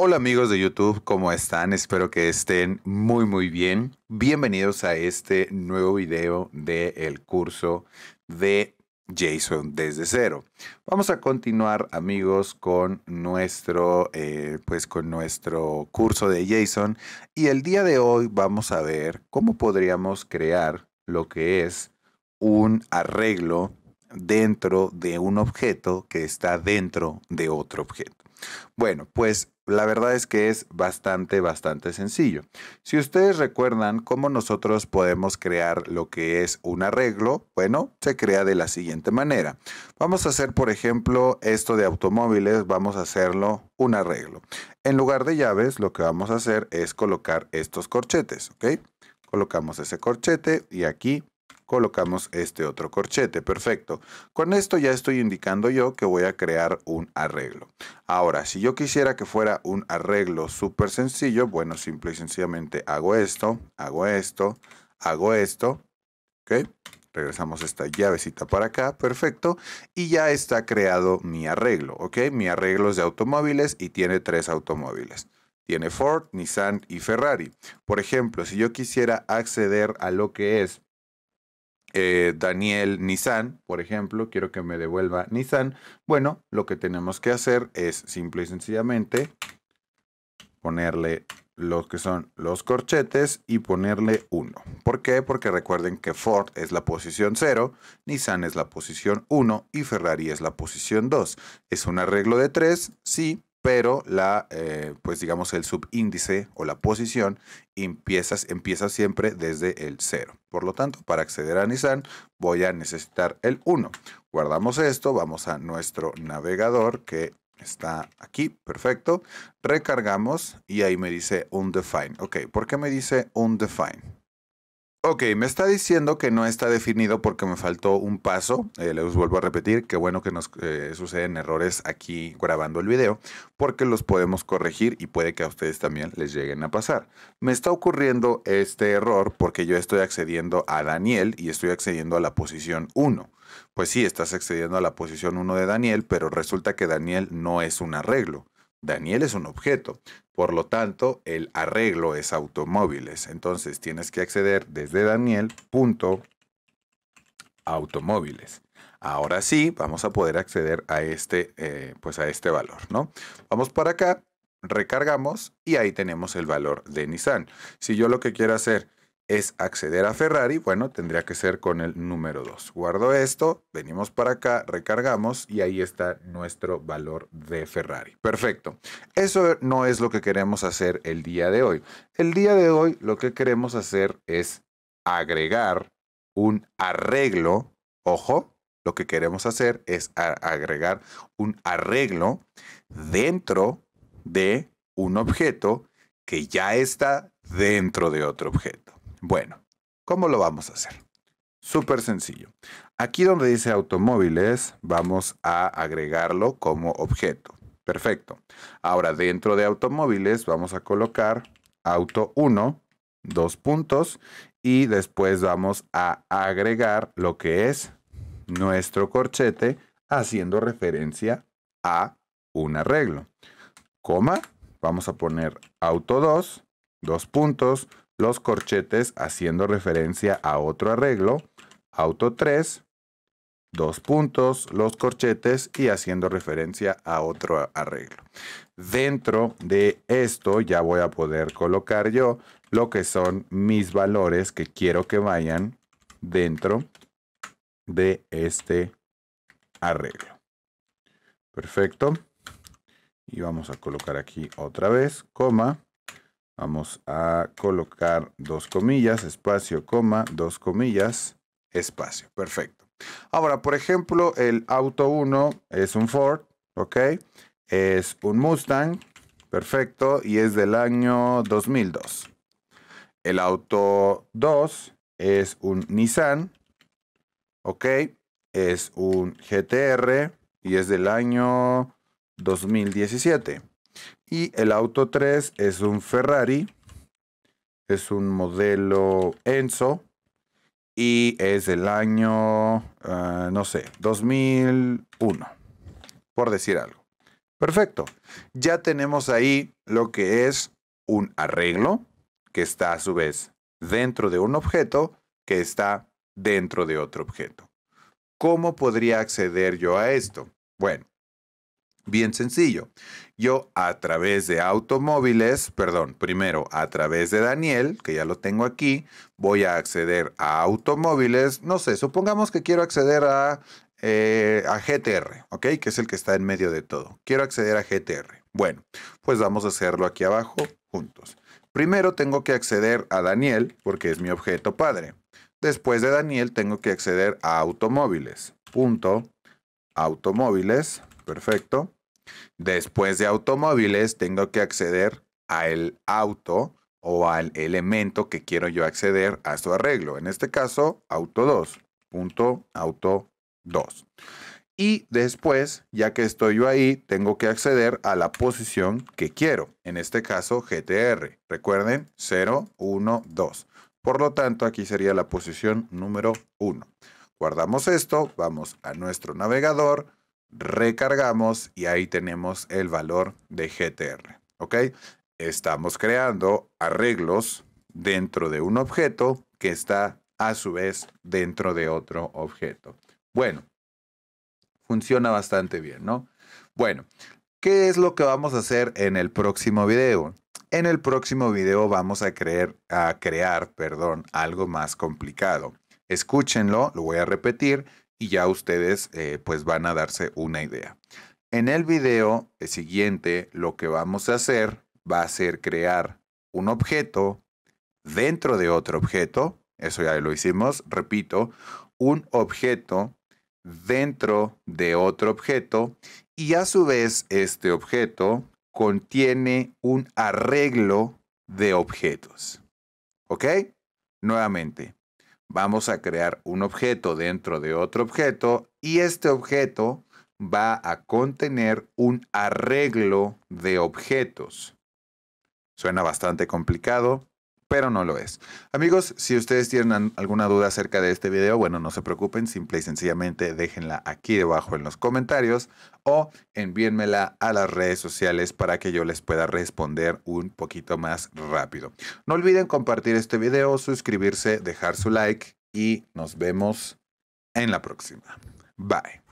Hola amigos de YouTube, ¿cómo están? Espero que estén muy muy bien. Bienvenidos a este nuevo video del curso de JSON desde cero. Vamos a continuar, amigos, con nuestro, eh, pues, con nuestro curso de JSON. Y el día de hoy vamos a ver cómo podríamos crear lo que es un arreglo dentro de un objeto que está dentro de otro objeto. Bueno, pues la verdad es que es bastante, bastante sencillo. Si ustedes recuerdan cómo nosotros podemos crear lo que es un arreglo, bueno, se crea de la siguiente manera. Vamos a hacer, por ejemplo, esto de automóviles, vamos a hacerlo un arreglo. En lugar de llaves, lo que vamos a hacer es colocar estos corchetes, ¿ok? Colocamos ese corchete y aquí colocamos este otro corchete. Perfecto. Con esto ya estoy indicando yo que voy a crear un arreglo. Ahora, si yo quisiera que fuera un arreglo súper sencillo, bueno, simple y sencillamente hago esto, hago esto, hago esto. ¿Ok? Regresamos esta llavecita para acá, perfecto. Y ya está creado mi arreglo, ¿ok? Mi arreglo es de automóviles y tiene tres automóviles tiene Ford, Nissan y Ferrari. Por ejemplo, si yo quisiera acceder a lo que es eh, Daniel Nissan, por ejemplo, quiero que me devuelva Nissan. Bueno, lo que tenemos que hacer es simple y sencillamente ponerle lo que son los corchetes y ponerle 1. ¿Por qué? Porque recuerden que Ford es la posición 0, Nissan es la posición 1 y Ferrari es la posición 2. ¿Es un arreglo de 3? Sí, pero la, eh, pues digamos, el subíndice o la posición empieza, empieza siempre desde el 0. Por lo tanto, para acceder a Nissan voy a necesitar el 1. Guardamos esto, vamos a nuestro navegador que está aquí, perfecto. Recargamos y ahí me dice Undefined. Ok, ¿por qué me dice Undefined? Ok, me está diciendo que no está definido porque me faltó un paso. Eh, les vuelvo a repetir, qué bueno que nos eh, suceden errores aquí grabando el video, porque los podemos corregir y puede que a ustedes también les lleguen a pasar. Me está ocurriendo este error porque yo estoy accediendo a Daniel y estoy accediendo a la posición 1. Pues sí, estás accediendo a la posición 1 de Daniel, pero resulta que Daniel no es un arreglo. Daniel es un objeto, por lo tanto, el arreglo es automóviles. Entonces tienes que acceder desde Daniel. automóviles. Ahora sí, vamos a poder acceder a este, eh, pues a este valor, ¿no? Vamos para acá, recargamos y ahí tenemos el valor de Nissan. Si yo lo que quiero hacer es acceder a Ferrari, bueno, tendría que ser con el número 2. Guardo esto, venimos para acá, recargamos y ahí está nuestro valor de Ferrari. Perfecto. Eso no es lo que queremos hacer el día de hoy. El día de hoy lo que queremos hacer es agregar un arreglo, ojo, lo que queremos hacer es agregar un arreglo dentro de un objeto que ya está dentro de otro objeto. Bueno, ¿cómo lo vamos a hacer? Súper sencillo. Aquí donde dice automóviles, vamos a agregarlo como objeto. Perfecto. Ahora dentro de automóviles vamos a colocar auto 1, dos puntos, y después vamos a agregar lo que es nuestro corchete haciendo referencia a un arreglo. Coma, vamos a poner auto 2, dos puntos, los corchetes haciendo referencia a otro arreglo, auto 3, dos puntos, los corchetes y haciendo referencia a otro arreglo. Dentro de esto ya voy a poder colocar yo lo que son mis valores que quiero que vayan dentro de este arreglo. Perfecto. Y vamos a colocar aquí otra vez, coma, Vamos a colocar dos comillas, espacio, coma, dos comillas, espacio. Perfecto. Ahora, por ejemplo, el auto 1 es un Ford, ¿ok? Es un Mustang, perfecto, y es del año 2002. El auto 2 es un Nissan, ¿ok? Es un GTR y es del año 2017. Y el auto 3 es un Ferrari, es un modelo Enzo y es el año, ah, no sé, 2001, por decir algo. Perfecto. Ya tenemos ahí lo que es un arreglo que está a su vez dentro de un objeto que está dentro de otro objeto. ¿Cómo podría acceder yo a esto? Bueno, Bien sencillo. Yo a través de automóviles, perdón, primero a través de Daniel, que ya lo tengo aquí, voy a acceder a automóviles. No sé, supongamos que quiero acceder a, eh, a GTR, ¿ok? Que es el que está en medio de todo. Quiero acceder a GTR. Bueno, pues vamos a hacerlo aquí abajo juntos. Primero tengo que acceder a Daniel, porque es mi objeto padre. Después de Daniel tengo que acceder a automóviles. Punto. Automóviles. Perfecto. Después de automóviles, tengo que acceder al auto o al elemento que quiero yo acceder a su arreglo. En este caso, auto 2. auto 2. Y después, ya que estoy yo ahí, tengo que acceder a la posición que quiero. En este caso, GTR. Recuerden, 0, 1, 2. Por lo tanto, aquí sería la posición número 1. Guardamos esto, vamos a nuestro navegador recargamos y ahí tenemos el valor de GTR. ¿Ok? Estamos creando arreglos dentro de un objeto que está a su vez dentro de otro objeto. Bueno, funciona bastante bien, ¿no? Bueno, ¿qué es lo que vamos a hacer en el próximo video? En el próximo video vamos a, creer, a crear perdón, algo más complicado. Escúchenlo, lo voy a repetir y ya ustedes eh, pues van a darse una idea. En el video eh, siguiente lo que vamos a hacer va a ser crear un objeto dentro de otro objeto, eso ya lo hicimos, repito, un objeto dentro de otro objeto y a su vez este objeto contiene un arreglo de objetos. ¿Ok? Nuevamente, vamos a crear un objeto dentro de otro objeto y este objeto va a contener un arreglo de objetos. Suena bastante complicado, pero no lo es. Amigos, si ustedes tienen alguna duda acerca de este video, bueno, no se preocupen, simple y sencillamente déjenla aquí debajo en los comentarios o envíenmela a las redes sociales para que yo les pueda responder un poquito más rápido. No olviden compartir este video, suscribirse, dejar su like y nos vemos en la próxima. Bye.